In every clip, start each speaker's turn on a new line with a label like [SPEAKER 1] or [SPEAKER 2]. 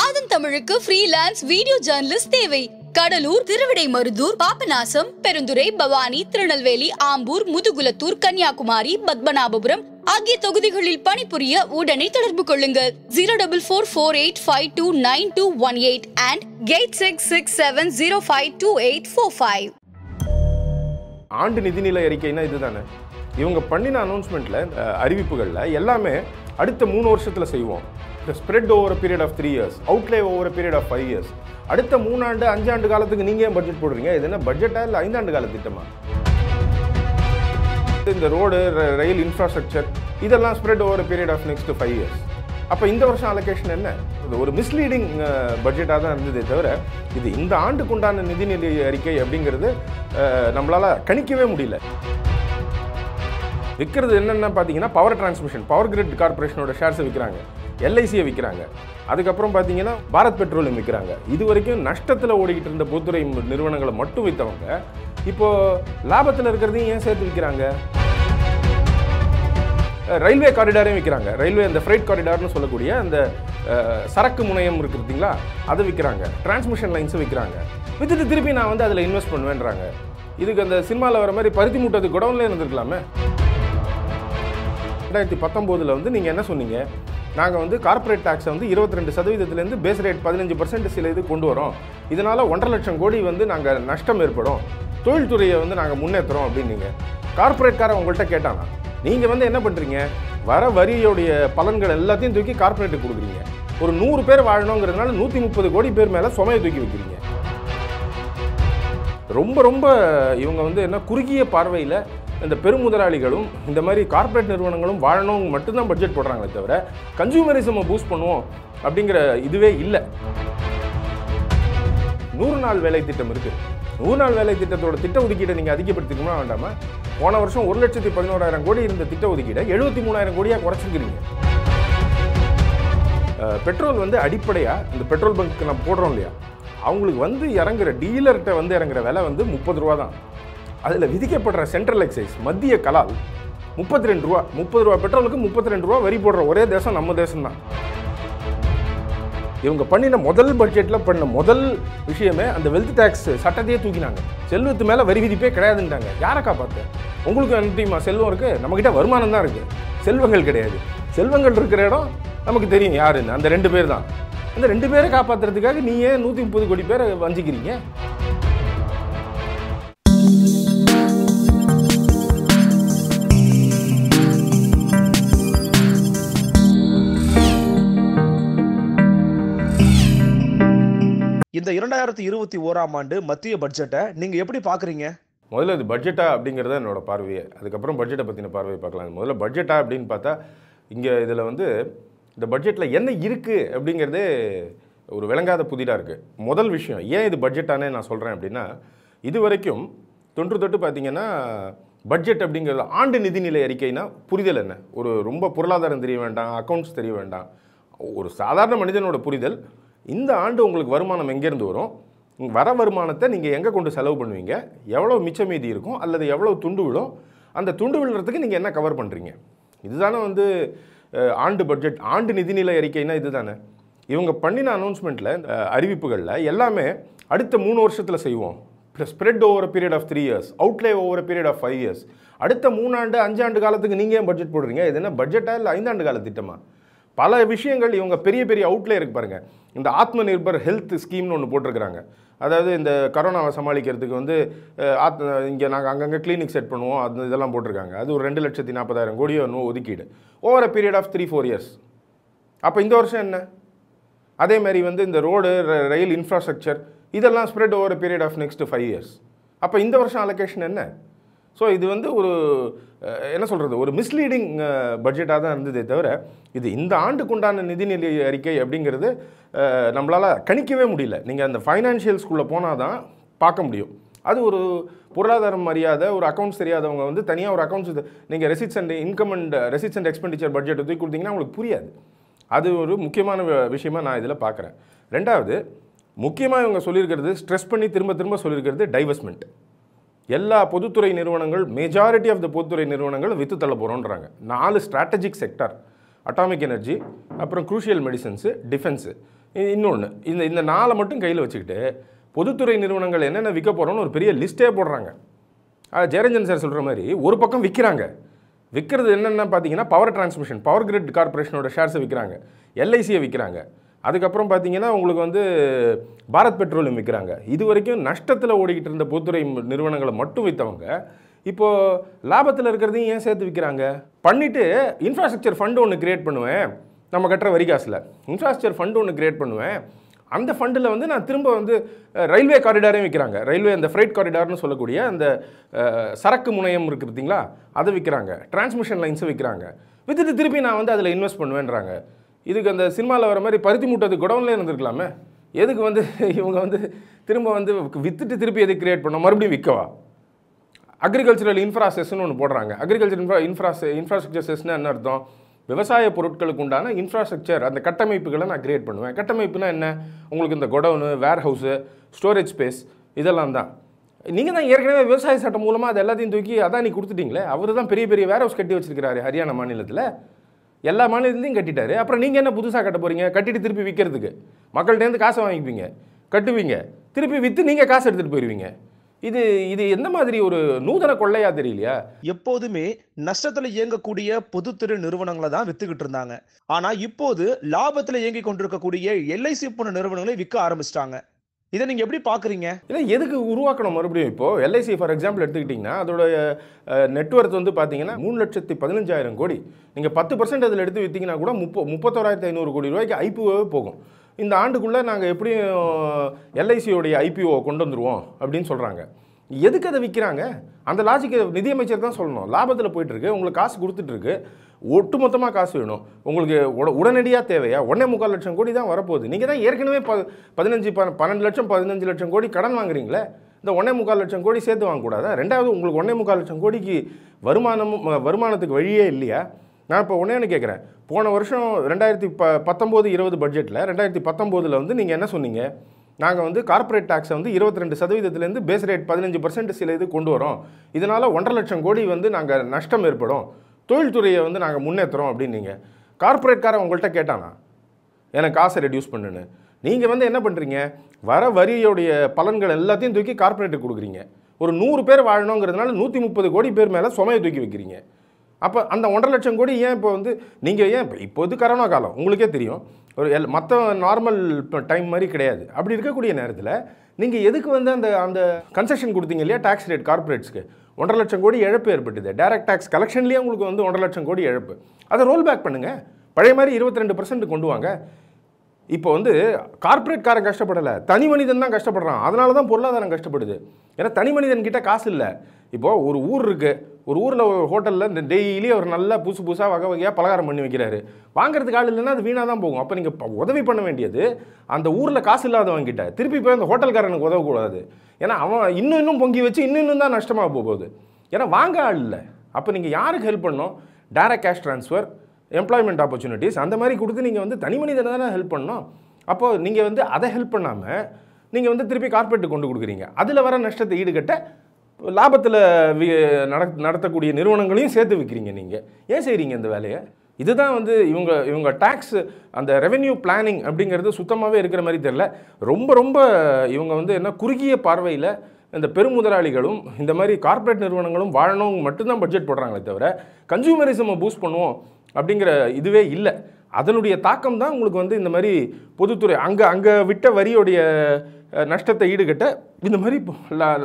[SPEAKER 1] ஆதன் தமிழுக்கு freelance video journalist தேவை கடலூர் திருவிடை மருதூர் பாபநாசம் பெருந்துரை பவானி திருநெல்வேலி ஆம்பூர் முதுகுலத்தூர் கன்னியாகுமரி பத்மநாபபுரம் ஆகிய தொகுதிகளில் பணிபுரிய உடனே தொடர்பு கொள்ளுங்கள் zero double four four eight five two nine two one eight and eight six six seven zero five two eight four five
[SPEAKER 2] ஆண்டு நிதிநிலை அறிக்கைன்னா இதுதானே இவங்க பண்ணின அனௌன்ஸ்மெண்ட்டில் அறிவிப்புகளில் எல்லாமே அடுத்த மூணு வருஷத்தில் செய்வோம் இந்த spread over period of three years outlay over period of five years அடுத்த மூணாண்டு அஞ்சாண்டு காலத்துக்கு நீங்கள் ஏன் பட்ஜெட் போடுறீங்க இது என்ன பட்ஜெட்டாக இல்லை ஐந்தாண்டு கால திட்டமா இந்த ரோடு ரயில் இன்ஃப்ராஸ்ட்ரக்சர் இதெல்லாம் spread over period of next five years அப்போ இந்த வருஷம் அலோகேஷன் என்ன இது ஒரு மிஸ்லீடிங் பட்ஜெட்டாக தான் இருந்ததே தவிர இது இந்த ஆண்டுக்கு உண்டான நிதிநிலை அறிக்கை அப்படிங்கிறது நம்மளால் கணிக்கவே முடியல விற்கிறது என்னென்ன பார்த்தீங்கன்னா பவர் டிரான்ஸ்மிஷன் பவர் கிரிட் கார்பரேஷனோட ஷேர்ஸை விற்கிறாங்க எல்ஐசியை விற்கிறாங்க அதுக்கப்புறம் பார்த்தீங்கன்னா பாரத் பெட்ரோலியம் விற்கிறாங்க இது வரைக்கும் நஷ்டத்தில் ஓடிக்கிட்டு இருந்த பொதுத்துறை நிறுவனங்களை மட்டும் விற்றவங்க இப்போது லாபத்தில் இருக்கிறதையும் ஏன் சேர்த்து விற்கிறாங்க ரயில்வே காரிடாரையும் விற்கிறாங்க ரயில்வே அந்த ஃப்ரைட் காரிடார்னு சொல்லக்கூடிய அந்த சரக்கு முனையம் இருக்குதுங்களா பார்த்தீங்களா அதை விற்கிறாங்க டிரான்ஸ்மிஷன் லைன்ஸும் விற்கிறாங்க விற்றுட்டு திருப்பி நான் வந்து அதில் இன்வெஸ்ட் பண்ணுவேன்றாங்க இதுக்கு அந்த சினிமாவில் வர மாதிரி பருத்தி மூட்டது குடவுன்லேயே இருந்திருக்கலாமே ரெண்டாயிரத்தி பத்தொம்போதில் வந்து நீங்கள் என்ன சொன்னீங்க நாங்கள் வந்து கார்ப்பரேட் டேக்ஸை வந்து இருபத்தி ரெண்டு சதவீதத்துலேருந்து பேஸ் ரேட் பதினஞ்சு பர்சன்ட் சில இது கொண்டு வரோம் இதனால் ஒன்றரை லட்சம் கோடி வந்து நாங்கள் நஷ்டம் ஏற்படும் தொழில்துறையை வந்து நாங்கள் முன்னேற்றுறோம் அப்படின்னீங்க கார்ப்பரேட்காரன் உங்கள்கிட்ட கேட்டானா நீங்கள் வந்து என்ன பண்ணுறீங்க வர வரியோடைய பலன்கள் எல்லாத்தையும் தூக்கி கார்ப்பரேட்டுக்கு கொடுக்குறீங்க ஒரு நூறு பேர் வாழணுங்கிறதுனால நூற்றி முப்பது கோடி பேர் மேலே சுமையை தூக்கி வைக்கிறீங்க ரொம்ப ரொம்ப இவங்க வந்து என்ன குறுகிய பார்வையில் இந்த பெருமுதலாளிகளும் இந்த மாதிரி கார்ப்பரேட் நிறுவனங்களும் வாழணும் மட்டும்தான் பட்ஜெட் போடுறாங்களே தவிர கன்சூமரிசமை பூஸ்ட் பண்ணுவோம் அப்படிங்கிற இதுவே இல்லை நூறு நாள் வேலை திட்டம் இருக்குது நூறு நாள் வேலை திட்டத்தோட திட்ட ஒதுக்கீடை நீங்கள் அதிகப்படுத்திக்கணும் வேண்டாம போன வருஷம் ஒரு லட்சத்தி பதினோராயிரம் கோடி இருந்த திட்ட ஒதுக்கீடை எழுபத்தி மூணாயிரம் கோடியாக குறைச்சிருக்கிறீங்க பெட்ரோல் வந்து அடிப்படையாக இந்த பெட்ரோல் பங்க்கு நம்ம போடுறோம் இல்லையா அவங்களுக்கு வந்து இறங்குற டீலர்கிட்ட வந்து இறங்குற விலை வந்து முப்பது ரூபா தான் அதில் விதிக்கப்படுற சென்ட்ரல் எக்ஸைஸ் மத்திய கலால் முப்பத்தி ரெண்டு ரூபா முப்பது ரூபா பெட்ரோலுக்கு முப்பத்தி ரெண்டு ரூபா வரி போடுற ஒரே தேசம் நம்ம தேசம்தான் இவங்க பண்ணின முதல் பட்ஜெட்டில் பண்ண முதல் விஷயமே அந்த வெல்த் டேக்ஸ் சட்டத்தையே தூக்கினாங்க செல்வத்து மேலே வரி விதிப்பே கிடையாதுன்ட்டாங்க யாரை காப்பாற்று உங்களுக்கு என்ன செல்வம் இருக்குது நம்மக்கிட்ட வருமானம் தான் இருக்குது செல்வங்கள் கிடையாது செல்வங்கள் இருக்கிற இடம் நமக்கு தெரியும் யாருன்னு அந்த ரெண்டு பேர் தான் அந்த ரெண்டு பேரை காப்பாற்றுறதுக்காக ஏன் நூற்றி முப்பது கோடி பேரை வஞ்சிக்கிறீங்க
[SPEAKER 1] இந்த இரண்டாயிரத்தி இருபத்தி ஓராம் ஆண்டு மத்திய பட்ஜெட்டை நீங்கள் எப்படி பார்க்குறீங்க
[SPEAKER 2] முதல்ல இது பட்ஜெட்டா அப்படிங்கிறத என்னோட பார்வையே அதுக்கப்புறம் பட்ஜெட்டை பற்றின பார்வையை பார்க்கலாம் முதல்ல பட்ஜெட்டா அப்படின்னு பார்த்தா இங்கே இதில் வந்து இந்த பட்ஜெட்டில் என்ன இருக்குது அப்படிங்கிறதே ஒரு விளங்காத புதிதாக இருக்குது முதல் விஷயம் ஏன் இது பட்ஜெட்டானே நான் சொல்கிறேன் அப்படின்னா இது வரைக்கும் தொன்று தொட்டு பார்த்தீங்கன்னா பட்ஜெட் அப்படிங்கிறது ஆண்டு நிதிநிலை அறிக்கைனா புரிதல் என்ன ஒரு ரொம்ப பொருளாதாரம் தெரிய வேண்டாம் அக்கௌண்ட்ஸ் தெரிய வேண்டாம் ஒரு சாதாரண மனிதனோட புரிதல் இந்த ஆண்டு உங்களுக்கு வருமானம் எங்கேருந்து வரும் வர வருமானத்தை நீங்கள் எங்கே கொண்டு செலவு பண்ணுவீங்க எவ்வளோ மிச்ச மீதி இருக்கும் அல்லது எவ்வளோ துண்டு விழும் அந்த துண்டு விழுறதுக்கு நீங்கள் என்ன கவர் பண்ணுறீங்க இதுதானே வந்து ஆண்டு பட்ஜெட் ஆண்டு நிதிநிலை அறிக்கைன்னா இது தானே இவங்க பண்ணின அனௌன்ஸ்மெண்ட்டில் அறிவிப்புகளில் எல்லாமே அடுத்த மூணு வருஷத்தில் செய்வோம் spread over period of three years outlay over period of five years அடுத்த மூணாண்டு அஞ்சாண்டு காலத்துக்கு நீங்கள் ஏன் பட்ஜெட் போடுறீங்க இது என்ன பட்ஜெட்டாக இல்லை ஐந்தாண்டு கால திட்டமாக பல விஷயங்கள் இவங்க பெரிய பெரிய அவுட்லே இருக்கு பாருங்கள் இந்த ஆத்ம நிர்பர் ஹெல்த் ஸ்கீம்னு ஒன்று போட்டிருக்கிறாங்க அதாவது இந்த கரோனாவை சமாளிக்கிறதுக்கு வந்து ஆத் இங்கே நாங்கள் அங்கங்கே கிளினிக் செட் பண்ணுவோம் அது இதெல்லாம் போட்டிருக்காங்க அது ஒரு ரெண்டு லட்சத்தி நாற்பதாயிரம் கோடியோ இன்னும் ஒதுக்கீடு over a period of three four years அப்போ இந்த வருஷம் என்ன அதேமாதிரி வந்து இந்த ரோடு ரயில் இன்ஃப்ராஸ்ட்ரக்சர் இதெல்லாம் spread over period of next five years அப்போ இந்த வருஷம் அலோகேஷன் என்ன ஸோ இது வந்து ஒரு என்ன சொல்கிறது ஒரு மிஸ்லீடிங் பட்ஜெட்டாக தான் இருந்ததே தவிர இது இந்த ஆண்டுக்குண்டான நிதிநிலை அறிக்கை அப்படிங்கிறது நம்மளால் கணிக்கவே முடியல நீங்கள் அந்த ஃபைனான்ஷியல்ஸ்குள்ளே போனால் தான் பார்க்க முடியும் அது ஒரு பொருளாதாரம் அறியாத ஒரு அக்கௌண்ட்ஸ் தெரியாதவங்க வந்து தனியாக ஒரு அக்கௌண்ட்ஸ் நீங்கள் receipts and income and receipts and expenditure பட்ஜெட்டை தூக்கி கொடுத்தீங்கன்னா அவங்களுக்கு புரியாது அது ஒரு முக்கியமான விஷயமாக நான் இதில் பார்க்குறேன் ரெண்டாவது முக்கியமாக இவங்க சொல்லியிருக்கிறது ஸ்ட்ரெஸ் பண்ணி திரும்ப திரும்ப சொல்லியிருக்கிறது டைவர்ஸ்மெண்ட் எல்லா பொதுத்துறை நிறுவனங்கள் மெஜாரிட்டி ஆஃப் த பொதுத்துறை நிறுவனங்கள் வித்து தள்ள போகிறோன்றாங்க நாலு ஸ்ட்ராட்டஜிக் செக்டார் அட்டாமிக் எனர்ஜி அப்புறம் குரூஷியல் மெடிசன்ஸு டிஃபென்ஸு இன்னொன்று இந்த இந்த நாளை மட்டும் கையில் வச்சுக்கிட்டு பொதுத்துறை நிறுவனங்கள் என்னென்ன விற்க போகிறோன்னு ஒரு பெரிய லிஸ்ட்டே போடுறாங்க ஜெயரஞ்சன் சார் சொல்கிற மாதிரி ஒரு பக்கம் விற்கிறாங்க விற்கிறது என்னென்ன பார்த்தீங்கன்னா பவர் டிரான்ஸ்மிஷன் பவர் கிரிட் கார்பரேஷனோட ஷேர்ஸை விற்கிறாங்க எல்ஐசியை விற்கிறாங்க அதுக்கப்புறம் பார்த்தீங்கன்னா உங்களுக்கு வந்து பாரத் பெட்ரோலியம் விற்கிறாங்க இது வரைக்கும் நஷ்டத்தில் ஓடிக்கிட்டு இருந்த பொதுத்துறை நிறுவனங்களை மட்டும் விற்றவங்க இப்போது லாபத்தில் இருக்கிறதையும் ஏன் சேர்த்து விற்கிறாங்க பண்ணிவிட்டு இன்ஃப்ராஸ்ட்ரக்சர் ஃபண்டு ஒன்று க்ரியேட் பண்ணுவேன் நம்ம கட்டுற வரிகாசில் இன்ஃப்ராஸ்ட்ரக்சர் ஃபண்டு ஒன்று க்ரியேட் பண்ணுவேன் அந்த ஃபண்டில் வந்து நான் திரும்ப வந்து ரயில்வே காரிடாரையும் விற்கிறாங்க ரயில்வே அந்த ஃப்ரைட் காரிடார்னு சொல்லக்கூடிய அந்த சரக்கு முனையம் இருக்குது பார்த்தீங்களா அதை விற்கிறாங்க டிரான்ஸ்மிஷன் லைன்ஸை விற்கிறாங்க விற்றுட்டு திருப்பி நான் வந்து அதில் இன்வெஸ்ட் பண்ணுவேன்றாங்க இதுக்கு அந்த சினிமாவில் வர மாதிரி பருத்தி மூட்டது குடவுன்லேயே இருந்திருக்கலாமே எதுக்கு வந்து இவங்க வந்து திரும்ப வந்து விற்றுட்டு திருப்பி எதுக்கு கிரியேட் பண்ணோம் மறுபடியும் விற்கவா அக்ரிகல்ச்சரல் இன்ஃப்ராஸ்ட்ரக்சர்னு ஒன்று போடுறாங்க அக்ரிகல்ச்சர் இன்ஃப்ரா இன்ஃப்ரா இன்ஃப்ராஸ்ட்ரக்சர் செஸ்னு என்ன அர்த்தம் விவசாய பொருட்களுக்கு உண்டான இன்ஃப்ராஸ்ட்ரக்சர் அந்த கட்டமைப்புகளை நான் கிரியேட் பண்ணுவேன் கட்டமைப்புனா என்ன உங்களுக்கு இந்த godown warehouse storage space இதெல்லாம் தான் நீங்கள் தான் ஏற்கனவே விவசாய சட்டம் மூலமாக அது எல்லாத்தையும் தூக்கி அதான் நீ கொடுத்துட்டீங்களே அவர் தான் பெரிய பெரிய வேர் ஹவுஸ் கட்டி வச்சிருக்கிறாரு ஹரியானா மாநிலத்தில் எல்லா மாநிலத்துலையும் கட்டிட்டாரு அப்புறம் நீங்கள் என்ன புதுசாக கட்ட போகிறீங்க கட்டிட்டு திருப்பி விற்கிறதுக்கு மக்கள்கிட்டேருந்து காசை வாங்கிப்பீங்க கட்டுவீங்க திருப்பி விற்று நீங்கள் காசு எடுத்துகிட்டு போயிடுவீங்க இது இது
[SPEAKER 1] எந்த மாதிரி ஒரு நூதன கொள்ளையா தெரியலையா எப்போதுமே நஷ்டத்துல இயங்கக்கூடிய பொதுத்துறை நிறுவனங்களை தான் வித்துக்கிட்டு இருந்தாங்க ஆனா இப்போது லாபத்துல இயங்கி கொண்டிருக்கக்கூடிய எல்ஐசி போன்ற நிறுவனங்களை விற்க ஆரம்பிச்சிட்டாங்க இதை நீங்கள் எப்படி பார்க்குறீங்க இல்லை எதுக்கு உருவாக்கணும் மறுபடியும் இப்போது
[SPEAKER 2] எல்ஐசி ஃபார் எக்ஸாம்பிள் எடுத்துக்கிட்டிங்கன்னா அதோடய நெட்ஒர்க் வந்து பார்த்தீங்கன்னா மூணு லட்சத்தி பதினஞ்சாயிரம் கோடி நீங்கள் பத்து பர்சன்ட் அதில் எடுத்து விற்றீங்கன்னா கூட முப்போ முப்பத்தோராயிரத்தி ஐநூறு கோடி ரூபாய்க்கு ஐபிஓவே போகும் இந்த ஆண்டுக்குள்ளே நாங்கள் எப்படியும் எல்ஐசியோடைய ஐபிஓ கொண்டு வந்துடுவோம் அப்படின்னு சொல்கிறாங்க எதுக்கு அதை விற்கிறாங்க அந்த லாஜிக்கை நிதியமைச்சர் தான் சொல்லணும் லாபத்தில் போயிட்டுருக்கு உங்களுக்கு காசு கொடுத்துட்ருக்கு ஒட்டுமொத்தமாக காசு வேணும் உங்களுக்கு உட உடனடியாக தேவையா ஒன்றே முக்கால் லட்சம் கோடி தான் வரப்போகுது நீங்கள் தான் ஏற்கனவே ப பதினஞ்சு ப பன்னெண்டு லட்சம் பதினஞ்சு லட்சம் கோடி கடன் வாங்குறீங்களே இந்த ஒன்றே முக்கால் லட்சம் கோடி சேர்த்து வாங்கக்கூடாதா ரெண்டாவது உங்களுக்கு ஒன்றே முக்கால் லட்சம் கோடிக்கு வருமானமும் வருமானத்துக்கு வழியே இல்லையா நான் இப்போ ஒன்றே ஒன்று கேட்குறேன் போன வருஷம் ரெண்டாயிரத்தி ப பத்தொம்போது இருபது பட்ஜெட்டில் ரெண்டாயிரத்தி பத்தொம்போதில் வந்து நீங்கள் என்ன சொன்னீங்க நாங்கள் வந்து கார்ப்பரேட் டேக்ஸை வந்து இருபத்தி ரெண்டு சதவீதத்துலேருந்து பேஸ் ரேட் பதினஞ்சு பர்சன்ட் சில இது கொண்டு வரோம் இதனால் ஒன்றரை லட்சம் கோடி வந்து நாங்கள் நஷ்டம் ஏற்படும் தொழில்துறையை வந்து நாங்கள் முன்னேற்றுறோம் அப்படின்னீங்க கார்ப்பரேட்காரன் உங்கள்கிட்ட கேட்டானா எனக்கு காசை ரெடியூஸ் பண்ணுன்னு நீங்கள் வந்து என்ன பண்ணுறீங்க வர வரியோடைய பலன்கள் எல்லாத்தையும் தூக்கி கார்ப்பரேட்டுக்கு கொடுக்குறீங்க ஒரு நூறு பேர் வாழணுங்கிறதுனால நூற்றி முப்பது கோடி பேர் மேலே சுமையை தூக்கி வைக்கிறீங்க அப்போ அந்த ஒன்றரை லட்சம் கோடி ஏன் இப்போ வந்து நீங்கள் ஏன் இப்போ இப்போ இது கரோனா காலம் உங்களுக்கே தெரியும் ஒரு எல் மற்ற நார்மல் இப்போ டைம் மாதிரி கிடையாது அப்படி இருக்கக்கூடிய நேரத்தில் நீங்கள் எதுக்கு வந்து அந்த அந்த கன்செஷன் கொடுத்தீங்க இல்லையா டேக்ஸ் ரேட் கார்பரேட்ஸ்க்கு ஒன்றரை லட்சம் கோடி இழப்பு ஏற்பட்டுது டேரக்ட் டேக்ஸ் கலெக்ஷன்லேயே உங்களுக்கு வந்து ஒன்றரை லட்சம் கோடி இழப்பு அதை ரோல் பேக் பண்ணுங்கள் பழைய மாதிரி இருபத்தி ரெண்டு பர்சன்ட் கொண்டு வாங்க இப்போ வந்து காரை கஷ்டப்படலை தனி மனிதன் தான் கஷ்டப்படுறான் அதனால தான் பொருளாதாரம் கஷ்டப்படுது ஏன்னா தனி மனிதன்கிட்ட காசு இல்லை இப்போது ஒரு ஊர் இருக்குது ஒரு ஊரில் ஒரு ஹோட்டலில் டெய்லி அவர் நல்லா புதுசு புதுசாக வகை வகையாக பலகாரம் பண்ணி வைக்கிறாரு வாங்குறதுக்கு ஆள் இல்லைன்னா அது வீணாக தான் போகும் அப்போ நீங்கள் உதவி பண்ண வேண்டியது அந்த ஊரில் காசு இல்லாதவங்கிட்ட திருப்பி போய் அந்த ஹோட்டல்காரனுக்கு உதவக்கூடாது ஏன்னா அவன் இன்னும் இன்னும் பொங்கி வச்சு இன்னும் இன்னும் தான் நஷ்டமாக போகுது ஏன்னா வாங்க ஆள் இல்லை அப்போ நீங்கள் யாருக்கு ஹெல்ப் பண்ணோம் direct cash transfer employment opportunities அந்த மாதிரி கொடுத்து நீங்கள் வந்து தனி மனிதனை தானே ஹெல்ப் பண்ணோம் அப்போது நீங்கள் வந்து அதை ஹெல்ப் பண்ணாமல் நீங்கள் வந்து திருப்பி கார்பெட்டு கொண்டு கொடுக்குறீங்க அதில் வர நஷ்டத்தை ஈடுகட்ட லாபத்தில் நட நடத்தக்கூடிய நிறுவனங்களையும் சேர்த்து விற்கிறீங்க நீங்கள் ஏன் செய்கிறீங்க இந்த வேலையை இதுதான் வந்து இவங்க இவங்க டேக்ஸ் அந்த ரெவென்யூ பிளானிங் அப்படிங்கிறது சுத்தமாகவே இருக்கிற மாதிரி தெரில ரொம்ப ரொம்ப இவங்க வந்து என்ன குறுகிய பார்வையில் இந்த பெருமுதலாளிகளும் இந்த மாதிரி கார்ப்பரேட் நிறுவனங்களும் வாழணும் மட்டும்தான் பட்ஜெட் போடுறாங்களே தவிர கன்சூமரிசம் பூஸ்ட் பண்ணுவோம் அப்படிங்கிற இதுவே இல்லை அதனுடைய தாக்கம் தான் உங்களுக்கு வந்து இந்த மாதிரி பொதுத்துறை அங்கே அங்கே விட்ட வரியோடைய நஷ்டத்தை ஈடுகட்ட இந்த மாதிரி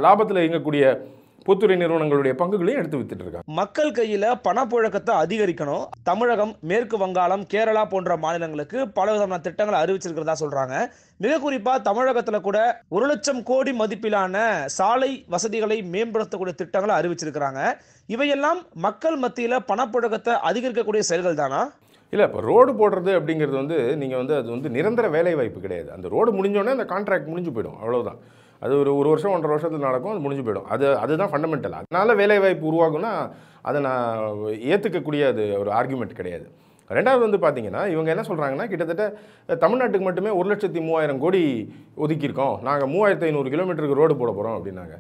[SPEAKER 2] லாபத்தில் இயங்கக்கூடிய
[SPEAKER 1] பொதுத்துறை நிறுவனங்களுடைய பங்குகளையும் எடுத்து வித்துட்டு இருக்காங்க மக்கள் கையில பணப்புழக்கத்தை அதிகரிக்கணும் தமிழகம் மேற்கு வங்காளம் கேரளா போன்ற மாநிலங்களுக்கு பல விதமான திட்டங்களை அறிவிச்சிருக்கிறதா சொல்றாங்க மிக குறிப்பா தமிழகத்துல கூட ஒரு லட்சம் கோடி மதிப்பிலான சாலை வசதிகளை மேம்படுத்தக்கூடிய திட்டங்களை அறிவிச்சிருக்கிறாங்க இவையெல்லாம் மக்கள் மத்தியில பணப்புழக்கத்தை அதிகரிக்கக்கூடிய செயல்கள் தானா இல்லை இப்போ ரோடு போடுறது அப்படிங்கிறது வந்து நீங்கள் வந்து அது வந்து நிரந்தர வேலை வாய்ப்பு கிடையாது
[SPEAKER 2] அந்த ரோடு முடிஞ்சோடனே அந்த கான்ட்ராக்ட் முடிஞ்சு போயிடும் அவ்வளோதான் அது ஒரு ஒரு வருஷம் ஒன்றரை வருஷத்தில் நடக்கும் அது முடிஞ்சு போயிடும் அது அதுதான் ஃபண்டமெண்டல் அதனால் வேலைவாய்ப்பு உருவாகும்னா அதை நான் ஏற்றுக்கக்கூடிய அது ஒரு ஆர்குமெண்ட் கிடையாது ரெண்டாவது வந்து பார்த்தீங்கன்னா இவங்க என்ன சொல்கிறாங்கன்னா கிட்டத்தட்ட தமிழ்நாட்டுக்கு மட்டுமே ஒரு லட்சத்தி மூவாயிரம் கோடி ஒதுக்கியிருக்கோம் நாங்கள் மூவாயிரத்து ஐநூறு கிலோமீட்டருக்கு ரோடு போட போகிறோம் அப்படின்னாங்க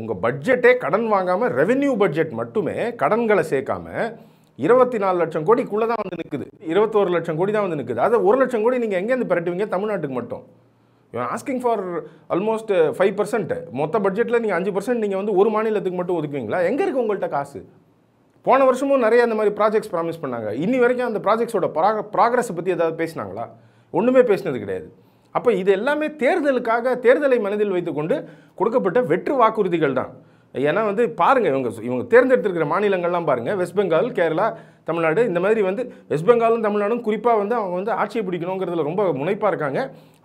[SPEAKER 2] உங்கள் பட்ஜெட்டே கடன் வாங்காமல் ரெவென்யூ பட்ஜெட் மட்டுமே கடன்களை சேர்க்காமல் இருபத்தி நாலு லட்சம் கோடிக்குள்ளே தான் வந்து நிற்குது இருபத்தோரு லட்சம் கோடி தான் வந்து நிற்குது அதை ஒரு லட்சம் கோடி நீங்கள் எங்கேருந்து பரட்டுவீங்க தமிழ்நாட்டுக்கு மட்டும் asking for almost five percent மொத்த பட்ஜெட்டில் நீங்கள் அஞ்சு பர்சன்ட் நீங்கள் வந்து ஒரு மாநிலத்துக்கு மட்டும் ஒதுக்குவீங்களா எங்கே இருக்குது உங்கள்கிட்ட காசு போன வருஷமும் நிறைய அந்த மாதிரி ப்ராஜெக்ட்ஸ் ப்ராமிஸ் பண்ணாங்க இன்னி வரைக்கும் அந்த ப்ராஜெக்ட்ஸோட ப்ராக ப்ராக்ரஸை பற்றி ஏதாவது பேசினாங்களா ஒன்றுமே பேசினது கிடையாது அப்போ இது எல்லாமே தேர்தலுக்காக தேர்தலை மனதில் வைத்துக்கொண்டு கொடுக்கப்பட்ட வெற்று வாக்குறுதிகள் தான் ஏன்னா வந்து பாருங்கள் இவங்க இவங்க தேர்ந்தெடுத்திருக்கிற மாநிலங்கள்லாம் பாருங்கள் வெஸ்ட் பெங்கால் கேரளா தமிழ்நாடு இந்த மாதிரி வந்து வெஸ்ட் பெங்காலும் தமிழ்நாடும் குறிப்பாக வந்து அவங்க வந்து ஆட்சியை பிடிக்கணுங்கிறதுல ரொம்ப முனைப்பாக இருக்காங்க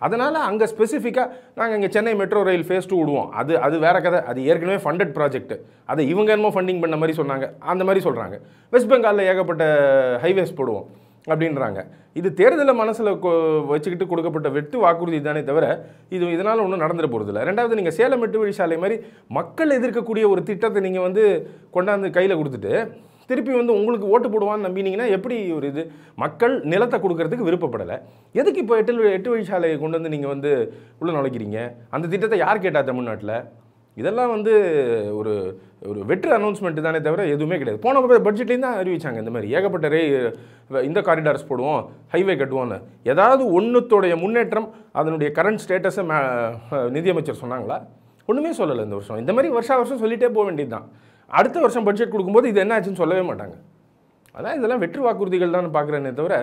[SPEAKER 2] அதனால் அங்கே ஸ்பெசிஃபிக்காக நாங்கள் இங்கே Chennai metro rail phase two விடுவோம் அது அது வேறு கதை அது ஏற்கனவே ஃபண்டட் ப்ராஜெக்ட் அதை இவங்க என்னமோ ஃபண்டிங் பண்ண மாதிரி சொன்னாங்க அந்த மாதிரி சொல்கிறாங்க வெஸ்ட் பெங்காலில் ஏகப்பட்ட ஹைவேஸ் போடுவோம் அப்படின்றாங்க இது தேர்தலை மனசில் வச்சுக்கிட்டு கொடுக்கப்பட்ட வெட்டு வாக்குறுதி தானே தவிர இது இதனால் ஒன்றும் நடந்துட போகிறதில்ல ரெண்டாவது நீங்கள் சேலம் எட்டு வழி சாலை மாதிரி மக்கள் எதிர்க்கக்கூடிய ஒரு திட்டத்தை நீங்கள் வந்து கொண்டாந்து கையில் கொடுத்துட்டு திருப்பி வந்து உங்களுக்கு ஓட்டு போடுவான்னு நம்பினீங்கன்னா எப்படி ஒரு இது மக்கள் நிலத்தை கொடுக்கறதுக்கு விருப்பப்படலை எதுக்கு இப்போ எட்டு எட்டு வழி சாலையை கொண்டு வந்து நீங்கள் வந்து உள்ளே நுழைக்கிறீங்க அந்த திட்டத்தை யார் கேட்டால் தமிழ்நாட்டில் இதெல்லாம் வந்து ஒரு ஒரு வெற்று அனௌன்ஸ்மெண்ட் தானே தவிர எதுவுமே கிடையாது போன பட்ஜெட்லேயும் தான் அறிவிச்சாங்க இந்த மாதிரி ஏகப்பட்ட ரே இந்த காரிடார்ஸ் போடுவோம் ஹைவே கட்டுவோம்னு ஏதாவது ஒன்றுத்தோடைய முன்னேற்றம் அதனுடைய கரண்ட் ஸ்டேட்டஸை நிதியமைச்சர் சொன்னாங்களா ஒன்றுமே சொல்லலை இந்த வருஷம் இந்த மாதிரி வருஷா வருஷம் சொல்லிகிட்டே போக வேண்டியது தான் அடுத்த வருஷம் பட்ஜெட் கொடுக்கும்போது இது என்ன ஆச்சுன்னு சொல்லவே மாட்டாங்க அதான் இதெல்லாம் வெற்று வாக்குறுதிகள் தான் பார்க்குறேனே தவிர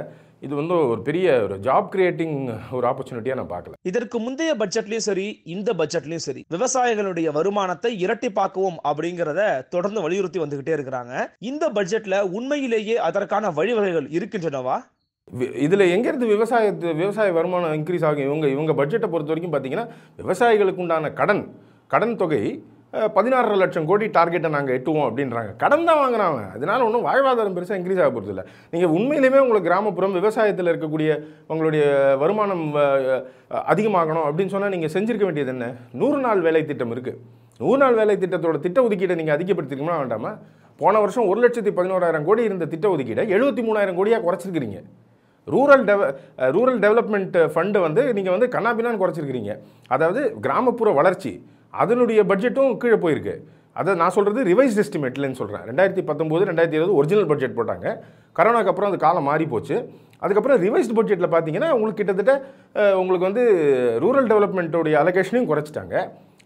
[SPEAKER 2] இது வந்து ஒரு பெரிய ஒரு ஜாப் கிரியேட்டிங் ஒரு ஆப்பர்ச்சுனிட்டியாக நான்
[SPEAKER 1] பார்க்கல இதற்கு முந்தைய பட்ஜெட்லேயும் சரி இந்த பட்ஜெட்லேயும் சரி விவசாயிகளுடைய வருமானத்தை பார்க்கவும் அப்படிங்கிறத தொடர்ந்து வலியுறுத்தி வந்துகிட்டே இருக்கிறாங்க இந்த பட்ஜெட்ல உண்மையிலேயே அதற்கான வழிவகைகள் இருக்கின்றனவா இதில் எங்கேருந்து விவசாய விவசாய வருமானம் இன்க்ரீஸ் ஆகும் இவங்க
[SPEAKER 2] இவங்க பட்ஜெட்டை பொறுத்த வரைக்கும் பார்த்தீங்கன்னா விவசாயிகளுக்கு உண்டான கடன் கடன் தொகை பதினாறரை லட்சம் கோடி டார்கெட்டை நாங்கள் எட்டுவோம் அப்படின்றாங்க கடன் தான் வாங்கினாங்க அதனால் ஒன்றும் வாழ்வாதாரம் பெருசாக இன்க்ரீஸ் ஆக போகிறது இல்லை நீங்கள் உண்மையிலுமே உங்களுக்கு கிராமப்புறம் விவசாயத்தில் இருக்கக்கூடிய உங்களுடைய வருமானம் அதிகமாகணும் அப்படின்னு சொன்னால் நீங்கள் செஞ்சுருக்க வேண்டியது என்ன நூறு நாள் வேலை திட்டம் இருக்குது நூறு நாள் வேலை திட்டத்தோட திட்ட ஒதுக்கீட்டை நீங்கள் அதிகப்படுத்திருக்கணும்னா வேண்டாமல் போன வருஷம் ஒரு லட்சத்தி பதினோராயிரம் கோடி இருந்த திட்ட ஒதுக்கீடை எழுபத்தி மூணாயிரம் கோடியாக குறைச்சிருக்கிறீங்க rural dev rural development fund வந்து நீங்கள் வந்து கண்ணாபின்னான்னு குறைச்சிருக்கிறீங்க அதாவது கிராமப்புற வளர்ச்சி அதனுடைய பட்ஜெட்டும் கீழே போயிருக்கு அதை நான் சொல்கிறது ரிவைஸ் எஸ்டிமேட்லன்னு சொல்கிறேன் ரெண்டாயிரத்தி பத்தொம்போது ரெண்டாயிரத்தி இருபது ஒரிஜினல் பட்ஜெட் போட்டாங்க கரோனாக்கு அப்புறம் அது காலம் மாறி போச்சு அதுக்கப்புறம் ரிவைஸ்ட் பட்ஜெட்டில் பார்த்தீங்கன்னா உங்களுக்கு கிட்டத்தட்ட உங்களுக்கு வந்து ரூரல் டெவலப்மெண்ட்டோடைய அலகேஷனையும் குறைச்சிட்டாங்க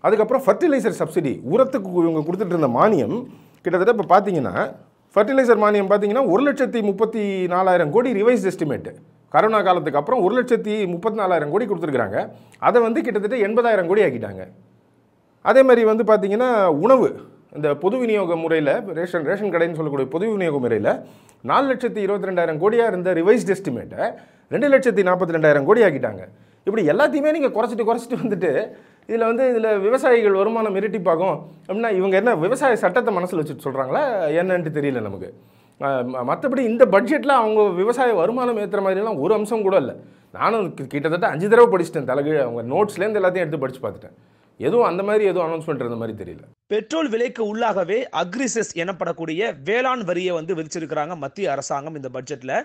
[SPEAKER 2] அதுக்கப்புறம் ஃபர்டிலைசர் சப்சிடி உரத்துக்கு இவங்க கொடுத்துட்டு இருந்த மானியம் கிட்டத்தட்ட இப்போ பார்த்தீங்கன்னா ஃபர்டிலைசர் மானியம் பார்த்தீங்கன்னா ஒரு லட்சத்தி முப்பத்தி நாலாயிரம் கோடி ரிவைஸ் எஸ்டிமேட்டு கரோனா காலத்துக்கு அப்புறம் ஒரு லட்சத்தி முப்பத்தி நாலாயிரம் கோடி கொடுத்துருக்குறாங்க அதை வந்து கிட்டத்தட்ட எண்பதாயிரம் கோடி ஆக்கிட்டாங்க அதே மாதிரி வந்து பார்த்திங்கன்னா உணவு இந்த பொது விநியோக முறையில் ரேஷன் ரேஷன் கடைன்னு சொல்லக்கூடிய பொது விநியோக முறையில் நாலு லட்சத்தி இருபத்தி ரெண்டாயிரம் கோடியாக இருந்த ரிவைஸ்ட் எஸ்டிமேட்டை ரெண்டு லட்சத்தி நாற்பத்தி ரெண்டாயிரம் கோடி ஆக்கிட்டாங்க இப்படி எல்லாத்தையுமே நீங்கள் குறைச்சிட்டு குறைச்சிட்டு வந்துட்டு இதில் வந்து இதில் விவசாயிகள் வருமானம் இரட்டிப்பாகும் அப்படின்னா இவங்க என்ன விவசாய சட்டத்தை மனசில் வச்சுட்டு சொல்கிறாங்களா என்னன்ட்டு தெரியல நமக்கு மற்றபடி இந்த பட்ஜெட்டில் அவங்க விவசாய வருமானம் ஏற்றுற மாதிரிலாம் ஒரு அம்சம் கூட இல்லை நானும் கிட்டத்தட்ட அஞ்சு தடவை படிச்சுட்டேன் தலைகீழ் அவங்க நோட்ஸ்லேருந்து எல்லாத்தையும் எடுத்து படித்து பார்த்துட்டேன் எதுவும் அந்த மாதிரி எதுவும் அனௌன்ஸ்மெண்ட் இருந்த மாதிரி தெரியல
[SPEAKER 1] பெட்ரோல் விலைக்கு உள்ளாகவே அக்ரிசஸ் எனப்படக்கூடிய வேளாண் வரியை வந்து விதிச்சிருக்கிறாங்க மத்திய அரசாங்கம் இந்த பட்ஜெட்டில்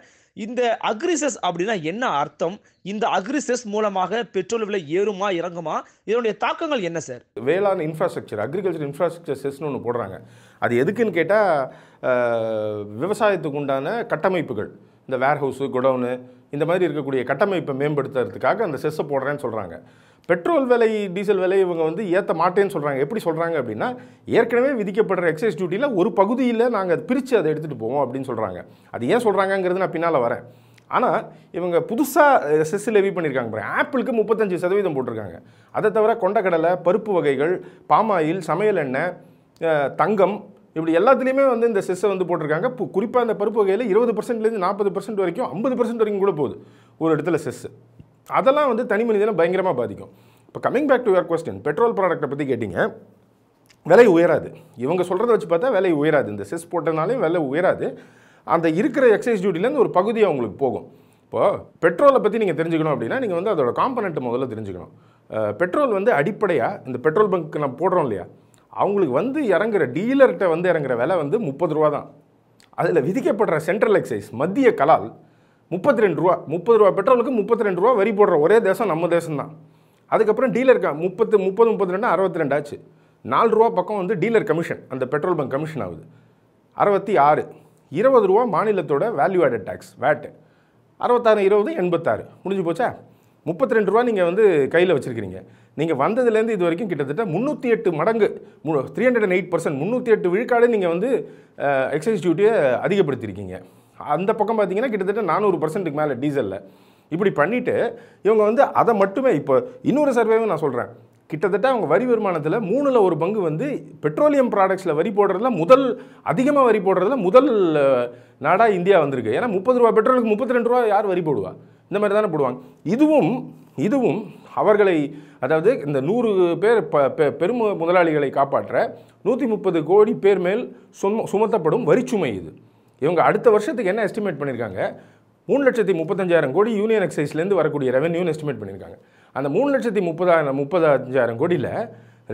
[SPEAKER 1] இந்த அக்ரிசஸ் அப்படின்னா என்ன அர்த்தம் இந்த அக்ரிசஸ் மூலமாக பெட்ரோல் விலை ஏறுமா இறங்குமா இதனுடைய தாக்கங்கள் என்ன சார் வேளாண் இன்ஃப்ராஸ்ட்ரக்சர்
[SPEAKER 2] அக்ரிகல்ச்சர் இன்ஃப்ராஸ்ட்ரக்சர் செஸ்னு ஒன்று போடுறாங்க அது எதுக்குன்னு கேட்டால் விவசாயத்துக்கு உண்டான கட்டமைப்புகள் இந்த வேர்ஹவுஸு குடவுனு இந்த மாதிரி இருக்கக்கூடிய கட்டமைப்பை மேம்படுத்துறதுக்காக அந்த செஸ்ஸை போடுறேன்னு சொல்கிறாங்க பெட்ரோல் விலை டீசல் விலை இவங்க வந்து ஏற்ற மாட்டேன்னு சொல்கிறாங்க எப்படி சொல்கிறாங்க அப்படின்னா ஏற்கனவே விதிக்கப்படுற எக்ஸைஸ் டியூட்டியில் ஒரு பகுதியில் நாங்கள் அதை பிரித்து அதை எடுத்துகிட்டு போவோம் அப்படின்னு சொல்கிறாங்க அது ஏன் சொல்கிறாங்கங்கிறது நான் பின்னால் வரேன் ஆனால் இவங்க புதுசாக செஸ் லெவி பண்ணியிருக்காங்க பாருங்க ஆப்பிளுக்கு முப்பத்தஞ்சு சதவீதம் போட்டிருக்காங்க அதை தவிர கொண்டக்கடலை பருப்பு வகைகள் பாமாயில் சமையல் எண்ணெய் தங்கம் இப்படி எல்லாத்துலேயுமே வந்து இந்த செஸ்ஸை வந்து போட்டிருக்காங்க இப்போ குறிப்பாக இந்த பருப்பு வகையில் இருபது பர்சன்ட்லேருந்து நாற்பது பர்சன்ட் வரைக்கும் ஐம்பது பர்சன்ட் வரைக்கும் கூட போகுது ஒரு இடத்துல செஸ்ஸு அதெல்லாம் வந்து தனி மனிதனை பயங்கரமாக பாதிக்கும் இப்போ coming back to your question petrol ப்ராடக்ட்டை பற்றி கேட்டிங்க விலை உயராது இவங்க சொல்கிறத வச்சு பார்த்தா விலை உயராது இந்த செஸ் போட்டதுனாலே விலை உயராது அந்த இருக்கிற எக்ஸைஸ் டியூட்டிலேருந்து ஒரு பகுதி அவங்களுக்கு போகும் இப்போது பெட்ரோலை பற்றி நீங்கள் தெரிஞ்சுக்கணும் அப்படின்னா நீங்கள் வந்து அதோட காம்பனண்ட் முதல்ல தெரிஞ்சுக்கணும் பெட்ரோல் வந்து அடிப்படையாக இந்த பெட்ரோல் பங்க்கு நம்ம போடுறோம் இல்லையா அவங்களுக்கு வந்து இறங்குற டீலர்கிட்ட வந்து இறங்குற விலை வந்து முப்பது ரூபா தான் அதில் விதிக்கப்படுற சென்ட்ரல் எக்ஸைஸ் மத்திய கலால் முப்பத்தி ரெண்டு ரூபா முப்பது ரூபா பெட்ரோலுக்கு முப்பத்தி ரெண்டு ரூபா வரி போடுற ஒரே தேசம் நம்ம தேசம்தான் அதுக்கப்புறம் டீலர் முப்பத்து முப்பது முப்பது ரெண்டு அறுபத்தி ரெண்டு ஆச்சு நாலு ரூபா பக்கம் வந்து டீலர் கமிஷன் அந்த பெட்ரோல் பங்க் கமிஷன் ஆகுது அறுபத்தி ஆறு இருபது ரூபா மாநிலத்தோட வேல்யூ ஆடட் டேக்ஸ் வேட்டு அறுபத்தாறு இருபது எண்பத்தாறு முடிஞ்சு போச்சா முப்பத்தி ரெண்டு ரூபா நீங்கள் வந்து கையில் வச்சுருக்கிறீங்க நீங்கள் வந்ததுலேருந்து இது வரைக்கும் கிட்டத்தட்ட முந்நூற்றி எட்டு மடங்கு three hundred and eight percent முந்நூற்றி எட்டு விழுக்காடு நீங்கள் வந்து எக்ஸைஸ் டியூட்டியை அதிகப்படுத்தியிருக்கீங்க அந்த பக்கம் பார்த்தீங்கன்னா கிட்டத்தட்ட நானூறு பர்சன்ட்டுக்கு மேலே டீசலில் இப்படி பண்ணிவிட்டு இவங்க வந்து அதை மட்டுமே இப்போ இன்னொரு சர்வேவும் நான் சொல்கிறேன் கிட்டத்தட்ட அவங்க வரி வருமானத்தில் மூணில் ஒரு பங்கு வந்து பெட்ரோலியம் ப்ராடக்ட்ஸில் வரி போடுறதுல முதல் அதிகமாக வரி போடுறதுல முதல் நாடாக இந்தியா வந்திருக்கு ஏன்னா முப்பது ரூபா பெட்ரோலுக்கு முப்பத்தி ரெண்டு ரூபா யார் வரி போடுவா இந்த மாதிரி தானே போடுவாங்க இதுவும் இதுவும் அவர்களை அதாவது இந்த நூறு பேர் பெரும் முதலாளிகளை காப்பாற்ற நூற்றி முப்பது கோடி பேர் மேல் சும சுமத்தப்படும் வரிச்சுமை இது இவங்க அடுத்த வருஷத்துக்கு என்ன எஸ்டிமேட் பண்ணியிருக்காங்க மூணு லட்சத்தி முப்பத்தஞ்சாயிரம் கோடி யூனியன் எக்ஸைஸ்லேருந்து வரக்கூடிய ரெவென்யூன்னு எஸ்டிமேட் பண்ணியிருக்காங்க அந்த மூணு லட்சத்தி முப்பதாயிரம் முப்பத்தஞ்சாயிரம் கோடியில்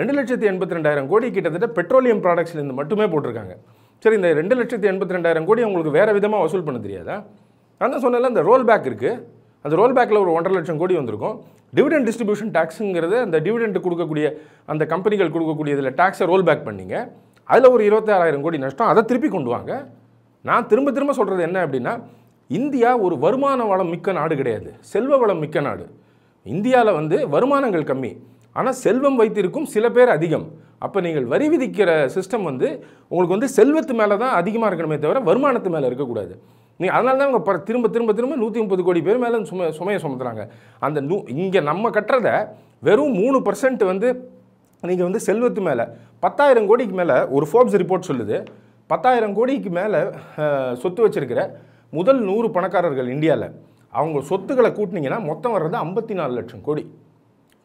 [SPEAKER 2] ரெண்டு லட்சத்தி எண்பத்தி ரெண்டாயிரம் கோடி கிட்டத்தட்ட பெட்ரோலியம் ப்ராடக்ட்ஸ்லேருந்து மட்டுமே போட்டிருக்காங்க சரி இந்த ரெண்டு லட்சத்தி எண்பத்தி ரெண்டாயிரம் கோடி அவங்களுக்கு வேறு விதமாக வசூல் பண்ண தெரியாதா அந்த சொன்னால அந்த ரோல் பேக் இருக்குது அந்த ரோல் பேக்கில் ஒரு ஒன்றரை லட்சம் கோடி வந்திருக்கும் டிவிடெண்ட் டிஸ்ட்ரிபியூஷன் டேக்ஸுங்கிறது அந்த டிவிடெண்ட் கொடுக்கக்கூடிய அந்த கம்பெனிகள் கொடுக்கக்கூடிய இதில் டேக்ஸை ரோல் பேக் பண்ணிங்க அதில் ஒரு இருபத்தாறாயிரம் கோடி நஷ்டம் அதை திருப்பி கொண்டு வாங்க நான் திரும்ப திரும்ப சொல்கிறது என்ன அப்படின்னா இந்தியா ஒரு வருமான வளம் மிக்க நாடு கிடையாது செல்வ வளம் மிக்க நாடு இந்தியாவில் வந்து வருமானங்கள் கம்மி ஆனால் செல்வம் வைத்திருக்கும் சில பேர் அதிகம் அப்போ நீங்கள் வரி விதிக்கிற சிஸ்டம் வந்து உங்களுக்கு வந்து செல்வத்து மேலே தான் அதிகமாக இருக்கணுமே தவிர வருமானத்து மேலே இருக்கக்கூடாது நீங்கள் அதனால தான் அவங்க திரும்ப திரும்ப திரும்ப நூற்றி முப்பது கோடி பேர் மேலே சும சுமையை சுமத்துறாங்க அந்த நூ இங்கே நம்ம கட்டுறத வெறும் மூணு பர்சன்ட் வந்து நீங்கள் வந்து செல்வத்து மேலே பத்தாயிரம் கோடிக்கு மேலே ஒரு ஃபோர்ப்ஸ் ரிப்போர்ட் சொல்லுது பத்தாயிரம் கோடிக்கு மேலே சொத்து வச்சுருக்கிற முதல் நூறு பணக்காரர்கள் இந்தியாவில் அவங்க சொத்துக்களை கூட்டினீங்கன்னா மொத்தம் வர்றது ஐம்பத்தி நாலு லட்சம் கோடி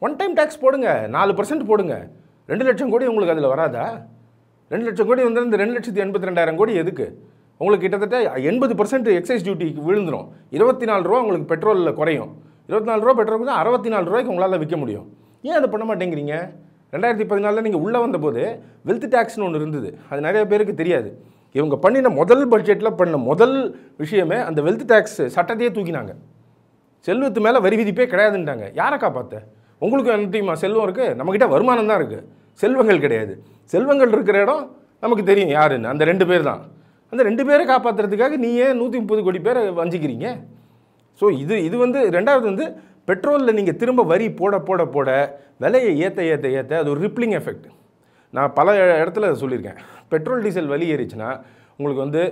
[SPEAKER 2] ஒன் டைம் டேக்ஸ் போடுங்க நாலு பர்சன்ட் போடுங்க ரெண்டு லட்சம் கோடி உங்களுக்கு அதில் வராதா ரெண்டு லட்சம் கோடி வந்து இந்த ரெண்டு லட்சத்தி எண்பத்தி ரெண்டாயிரம் கோடி எதுக்கு உங்களுக்கு கிட்டத்தட்ட எண்பது பர்சன்ட் எக்ஸைஸ் டியூட்டிக்கு விழுந்துடும் இருபத்தி நாலு ரூபா உங்களுக்கு பெட்ரோலில் குறையும் இருபத்தி நாலு ரூபா பெட்ரோல் தான் அறுபத்தி நாலு ரூபாய்க்கு உங்களால் விற்க முடியும் ஏன் அதை பண்ண மாட்டேங்கிறீங்க ரெண்டாயிரத்தி பதினாலில் நீங்கள் உள்ளே வந்தபோது வெல்த் டேக்ஸ்னு ஒன்று இருந்தது அது நிறைய பேருக்கு தெரியாது இவங்க பண்ணின முதல் பட்ஜெட்டில் பண்ண முதல் விஷயமே அந்த வெல்த் டேக்ஸ் சட்டத்தையே தூக்கினாங்க செல்வத்து மேலே வரி விதிப்பே கிடையாதுன்ட்டாங்க யாரை காப்பாற்ற உங்களுக்கும் என்னத்தையுமா செல்வம் இருக்குது நம்மக்கிட்ட வருமானம் தான் இருக்குது செல்வங்கள் கிடையாது செல்வங்கள் இருக்கிற இடம் நமக்கு தெரியும் யாருன்னு அந்த ரெண்டு பேர் தான் அந்த ரெண்டு பேரை காப்பாற்றுறதுக்காக நீ ஏன் நூற்றி முப்பது கோடி பேரை வஞ்சிக்கிறீங்க ஸோ இது இது வந்து ரெண்டாவது வந்து பெட்ரோலில் நீங்கள் திரும்ப வரி போட போட போட விலையை ஏற்ற ஏற்ற ஏற்ற அது ஒரு ரிப்ளிங் எஃபெக்ட் நான் பல இடத்துல அதை சொல்லியிருக்கேன் பெட்ரோல் டீசல் வலி ஏறிச்சுன்னா உங்களுக்கு வந்து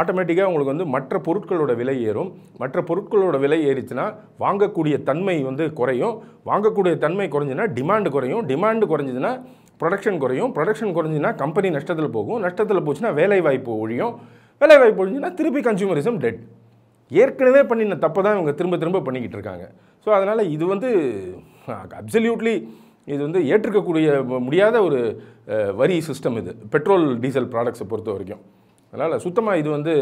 [SPEAKER 2] ஆட்டோமேட்டிக்காக உங்களுக்கு வந்து மற்ற பொருட்களோட விலை ஏறும் மற்ற பொருட்களோட விலை ஏறிச்சுன்னா வாங்கக்கூடிய தன்மை வந்து குறையும் வாங்கக்கூடிய தன்மை குறைஞ்சுன்னா டிமாண்டு குறையும் டிமாண்டு குறைஞ்சதுன்னா ப்ரொடக்ஷன் குறையும் ப்ரொடக்ஷன் குறைஞ்சின்னா கம்பெனி நஷ்டத்தில் போகும் நஷ்டத்தில் போச்சுன்னா வேலைவாய்ப்பு ஒழியும் வேலைவாய்ப்பு ஒழிஞ்சுன்னா திருப்பி கன்சூமரிசம் டெட் ஏற்கனவே பண்ணின தப்பை தான் இவங்க திரும்ப திரும்ப பண்ணிக்கிட்டு இருக்காங்க ஸோ அதனால் இது வந்து அப்சல்யூட்லி இது வந்து ஏற்றுக்கக்கூடிய முடியாத ஒரு வரி சிஸ்டம் இது பெட்ரோல் டீசல் ப்ராடக்ட்ஸை பொறுத்த வரைக்கும் அதனால் சுத்தமாக இது வந்து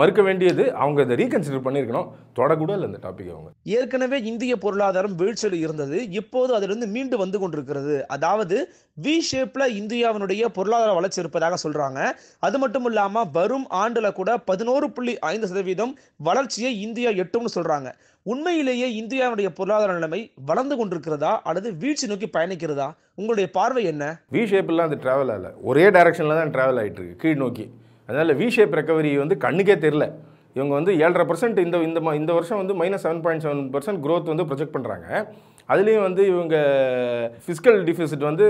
[SPEAKER 2] மறுக்க வேண்டியது அவங்க இதை ரீகன்சிடர் பண்ணியிருக்கணும் தொடக்கூட இல்லை இந்த டாபிக் அவங்க
[SPEAKER 1] ஏற்கனவே இந்திய பொருளாதாரம் வீழ்ச்சல் இருந்தது இப்போது அதிலிருந்து மீண்டு வந்து கொண்டிருக்கிறது அதாவது வி ஷேப்ல இந்தியாவினுடைய பொருளாதார வளர்ச்சி இருப்பதாக சொல்றாங்க அது மட்டும் இல்லாம வரும் ஆண்டுல கூட பதினோரு புள்ளி ஐந்து சதவீதம் வளர்ச்சியை இந்தியா எட்டும்னு சொல்றாங்க உண்மையிலேயே இந்தியாவுடைய பொருளாதார நிலைமை வளர்ந்து கொண்டிருக்கிறதா அல்லது வீழ்ச்சி நோக்கி பயணிக்கிறதா உங்களுடைய பார்வை என்ன
[SPEAKER 2] வி ஷேப்லாம் அது டிராவல் ஆகல ஒரே டைரக்ஷனில் தான் டிராவல் ஆகிட்டு இருக்கு கீழ் நோக்கி அதனால வி ஷேப் ரெக்கவரி வந்து கண்ணுக்கே தெரில இவங்க வந்து ஏழரை பர்சன்ட் இந்த இந்த இந்த வருஷம் வந்து minus seven point seven percent growth வந்து ப்ரொஜெக்ட் பண்ணுறாங்க அதுலேயும் வந்து இவங்க ஃபிஸிக்கல் டிஃபிசிட் வந்து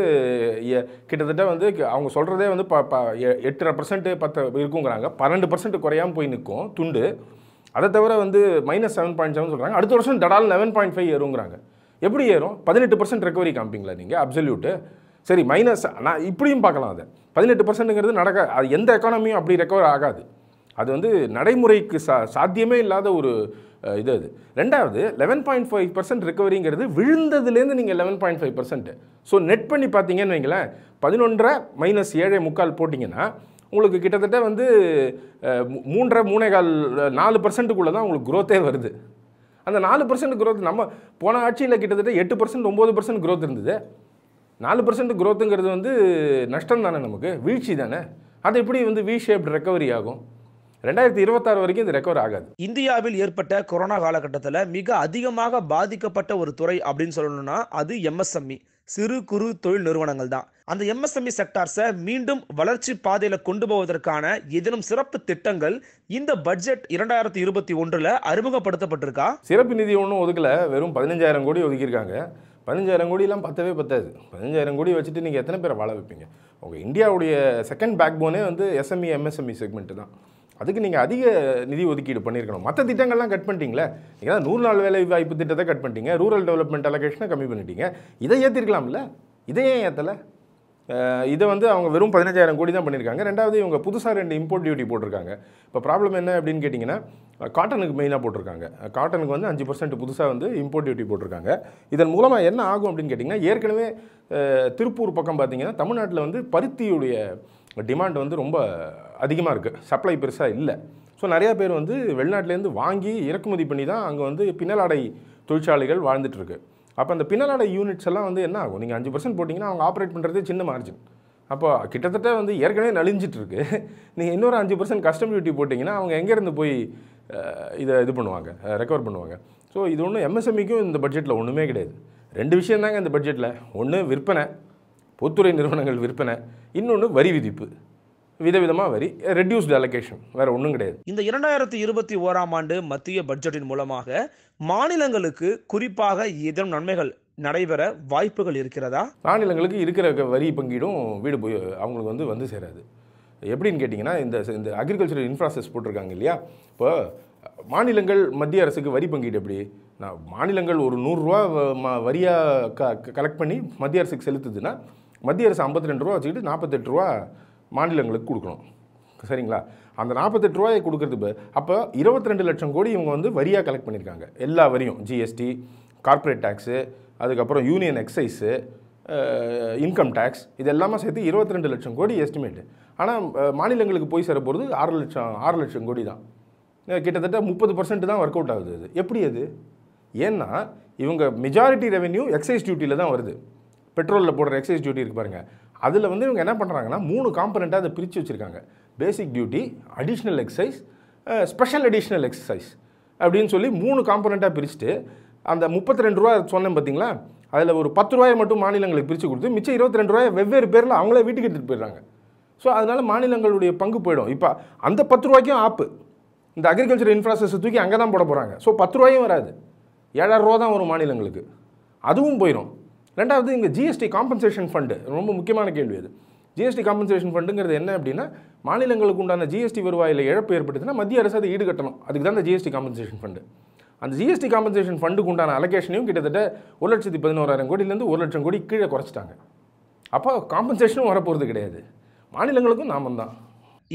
[SPEAKER 2] கிட்டத்தட்ட வந்து அவங்க சொல்கிறதே வந்து ப ப எட்டரை பர்சன்ட்டு பத்து இருக்குங்கிறாங்க பன்னெண்டு பர்சன்ட் குறையாமல் போய் நிற்கும் துண்டு அதை தவிர வந்து மைனஸ் செவன் பாயிண்ட் செவன் சொல்கிறாங்க அடுத்த வருஷம் டடால் லெவன் பாயிண்ட் ஃபைவ் ஏறுங்கிறாங்க எப்படி ஏறும் பதினெட்டு பர்சன்ட் ரெக்கவரி காமிப்பீங்களா நீங்கள் அப்சல்யூட்டு சரி மைனஸ் நான் இப்படியும் பார்க்கலாம் அதை பதினெட்டு பர்சன்ட்டுங்கிறது நடக்க அது எந்த எக்கானமியும் அப்படி ரெக்கவர் ஆகாது அது வந்து நடைமுறைக்கு சா சாத்தியமே இல்லாத ஒரு இது அது ரெண்டாவது லெவன் பாயிண்ட் ஃபைவ் பர்சன்ட் ரிகவரிங்கிறது விழுந்ததுலேருந்து நீங்கள் eleven point five percent so net பண்ணி பார்த்தீங்கன்னு வைங்களேன் பதினொன்றரை மைனஸ் ஏழே முக்கால் போட்டிங்கன்னா உங்களுக்கு கிட்டத்தட்ட வந்து மூன்றரை மூணே கால் நாலு பர்சன்ட்டுக்குள்ளே தான் உங்களுக்கு க்ரோத்தே வருது அந்த நாலு பர்சன்ட் க்ரோத் நம்ம போன ஆட்சியில் கிட்டத்தட்ட எட்டு பர்சன்ட் ஒம்பது பர்சன்ட் க்ரோத் இருந்தது நாலு பர்சன்ட் க்ரோத்துங்கிறது வந்து நஷ்டம் தானே நமக்கு
[SPEAKER 1] வீழ்ச்சி தானே அது எப்படி வந்து வி ஷேப்டு ரெக்கவரி ஆகும் ரெண்டாயிரத்தி இருபத்தாறு வரைக்கும் இது ரெக்கவர் ஆகாது இந்தியாவில் ஏற்பட்ட கொரோனா காலகட்டத்தில் மிக அதிகமாக பாதிக்கப்பட்ட ஒரு துறை அப்படின்னு சொல்லணும்னா அது எம்எஸ்எம்இ e, சிறு குறு தொழில் நிறுவனங்கள் தான் அந்த எம்எஸ்எம்இ செக்டார்ஸை e மீண்டும் வளர்ச்சி பாதையில் கொண்டு போவதற்கான எதிரும் சிறப்பு திட்டங்கள் இந்த பட்ஜெட் இரண்டாயிரத்தி இருபத்தி ஒன்றில் அறிமுகப்படுத்தப்பட்டிருக்கா சிறப்பு நிதி ஒன்றும் ஒதுக்கல வெறும் பதினஞ்சாயிரம் கோடி ஒதுக்கியிருக்காங்க
[SPEAKER 2] பதினஞ்சாயிரம் கோடியெல்லாம் பத்தவே பத்தாது பதினஞ்சாயிரம் கோடி வச்சுட்டு நீங்கள் எத்தனை பேரை வாழ வைப்பீங்க உங்கள் இந்தியாவுடைய செகண்ட் பேக் போனே வந்து எஸ்எம்இ எம்எஸ்எம்இ செக்மெண்ட்டு தான் அதுக்கு நீங்கள் அதிக நிதி ஒதுக்கீடு பண்ணியிருக்கணும் மற்ற திட்டங்கள்லாம் கட் பண்ணிட்டீங்களே நீங்கள் தான் நூறு நாள் வேலை வாய்ப்பு திட்டத்தை கட் பண்ணிட்டீங்க ரூரல் டெவலப்மெண்ட் அலகேஷனை கம்மி பண்ணிட்டீங்க இதை ஏற்றிருக்கலாம்ல இதை ஏன் ஏற்றலை இதை வந்து அவங்க வெறும் பதினஞ்சாயிரம் கோடி தான் பண்ணியிருக்காங்க ரெண்டாவது இவங்க புதுசாக ரெண்டு இம்போர்ட் டியூட்டி போட்டிருக்காங்க இப்போ ப்ராப்ளம் என்ன அப்படின்னு கேட்டிங்கன்னா காட்டனுக்கு மெயினாக போட்டிருக்காங்க காட்டனுக்கு வந்து அஞ்சு பர்சன்ட் புதுசாக வந்து இம்போர்ட் டியூட்டி போட்டிருக்காங்க இதன் மூலமாக என்ன ஆகும் அப்படின்னு கேட்டிங்கன்னா ஏற்கனவே திருப்பூர் பக்கம் பார்த்திங்கன்னா தமிழ்நாட்டில் வந்து பருத்தியுடைய டிமாண்ட் வந்து ரொம்ப அதிகமாக இருக்குது சப்ளை பெருசாக இல்லை ஸோ நிறையா பேர் வந்து வெளிநாட்டிலேருந்து வாங்கி இறக்குமதி பண்ணி தான் அங்கே வந்து பின்னலாடை தொழிற்சாலைகள் வாழ்ந்துட்டுருக்கு அப்போ அந்த பின்னலாடை யூனிட்ஸ் எல்லாம் வந்து என்ன ஆகும் நீங்கள் அஞ்சு பர்சன்ட் போட்டிங்கன்னா அவங்க ஆப்ரேட் பண்ணுறதே சின்ன மார்ஜின் அப்போ கிட்டத்தட்ட வந்து ஏற்கனவே நலிஞ்சிட்ருக்கு நீங்கள் இன்னொரு அஞ்சு பர்சன்ட் கஸ்டம் டியூட்டி போட்டிங்கன்னா அவங்க எங்கேருந்து போய் இதை இது பண்ணுவாங்க ரெக்கவர் பண்ணுவாங்க ஸோ இது ஒன்றும் எம்எஸ்எம்இக்கும் e இந்த பட்ஜெட்டில் ஒன்றுமே கிடையாது ரெண்டு விஷயம் தாங்க இந்த பட்ஜெட்டில் ஒன்று விற்பனை பொதுத்துறை நிறுவனங்கள் விற்பனை இன்னொன்று வரி விதிப்பு விதவிதமாக வரி ரெடியூஸ்ட் அலகேஷன் வேறு ஒன்றும் கிடையாது
[SPEAKER 1] இந்த இரண்டாயிரத்தி இருபத்தி ஓராம் ஆண்டு மத்திய பட்ஜெட்டின் மூலமாக மாநிலங்களுக்கு குறிப்பாக இதன் நன்மைகள் நடைபெற வாய்ப்புகள் இருக்கிறதா
[SPEAKER 2] மாநிலங்களுக்கு இருக்கிற வரி பங்கீடும் வீடு போய் அவங்களுக்கு வந்து வந்து சேராது எப்படின்னு கேட்டிங்கன்னா இந்த இந்த இன்ஃப்ராஸ்ட்ரக்சர் போட்டிருக்காங்க இல்லையா இப்போ மாநிலங்கள் மத்திய அரசுக்கு வரி பங்கீடு எப்படி நான் மாநிலங்கள் ஒரு நூறுரூவா வரியாக க கலெக்ட் பண்ணி மத்திய அரசுக்கு செலுத்துதுன்னா மத்திய அரசு ஐம்பத்தி ரெண்டு ரூபா வச்சுக்கிட்டு நாற்பத்தெட்டு ரூபா மாநிலங்களுக்கு கொடுக்கணும் சரிங்களா அந்த நாற்பத்தெட்டு ரூபாயை கொடுக்குறது அப்போ இருபத்தி ரெண்டு லட்சம் கோடி இவங்க வந்து வரியாக கலெக்ட் பண்ணியிருக்காங்க எல்லா வரியும் ஜிஎஸ்டி கார்ப்பரேட் டேக்ஸு அதுக்கப்புறம் யூனியன் எக்ஸைஸு இன்கம் டேக்ஸ் இது எல்லாமே சேர்த்து இருபத்தி ரெண்டு லட்சம் கோடி எஸ்டிமேட்டு ஆனால் மாநிலங்களுக்கு போய் சேர போகிறது ஆறு லட்சம் ஆறு லட்சம் கோடி தான் கிட்டத்தட்ட முப்பது பர்சன்ட் தான் ஒர்க் அவுட் ஆகுது அது எப்படி அது ஏன்னா இவங்க மெஜாரிட்டி ரெவென்யூ எக்ஸைஸ் டியூட்டியில் தான் வருது பெட்ரோலில் போடுற எக்ஸைஸ் டியூட்டி இருக்கு பாருங்கள் அதில் வந்து இவங்க என்ன பண்ணுறாங்கன்னா மூணு காம்பனெண்ட்டாக அதை பிரித்து வச்சுருக்காங்க basic duty additional excise special additional excise அப்படின்னு சொல்லி மூணு காம்பனெண்ட்டாக பிரிச்சுட்டு அந்த முப்பத்தி ரெண்டு ரூபா சொன்னேன் பார்த்தீங்களா அதில் ஒரு பத்து ரூபாயை மட்டும் மாநிலங்களுக்கு பிரித்து கொடுத்து மிச்சம் இருபத்தி ரெண்டு ரூபாய் வெவ்வேறு பேரில் அவங்களே வீட்டுக்கு எடுத்துகிட்டு போயிடுறாங்க ஸோ அதனால் மாநிலங்களுடைய பங்கு போயிடும் இப்போ அந்த பத்து ரூபாய்க்கும் ஆப்பு இந்த அக்ரிகல்ச்சர் இன்ஃப்ராஸ்ட்ரக்சர் தூக்கி அங்கே தான் போட போகிறாங்க ஸோ பத்து ரூபாயும் வராது ஏழாயிரம் ரூபா தான் வரும் மாநிலங்களுக்கு அதுவும் போயிடும் ரெண்டாவது இங்கே ஜிஎஸ்டி காம்பன்சேஷன் ஃபண்டு ரொம்ப முக்கியமான கேள்வி அது ஜிஎஸ்டி காம்பன்சேஷன் ஃபண்டுங்கிறது என்ன அப்படின்னா மாநிலங்களுக்கு உண்டான ஜிஎஸ்டி வருவாயில் இழப்பு ஏற்படுத்தினா மத்திய அரசு அதை ஈடுகட்டணும் அதுக்கு தான் அந்த ஜிஎஸ்டி காம்பன்சேஷன் ஃபண்டு அந்த ஜிஎஸ்டி காம்பன்சேஷன் ஃபண்டுக்கு உண்டான அலகேஷனையும் கிட்டத்தட்ட ஒரு லட்சத்தி
[SPEAKER 1] பதினோராயிரம் கோடியிலேருந்து ஒரு லட்சம் கோடி கீழே குறைச்சிட்டாங்க அப்போ காம்பன்சேஷனும் வரப்போகிறது கிடையாது மாநிலங்களுக்கும் நாம தான்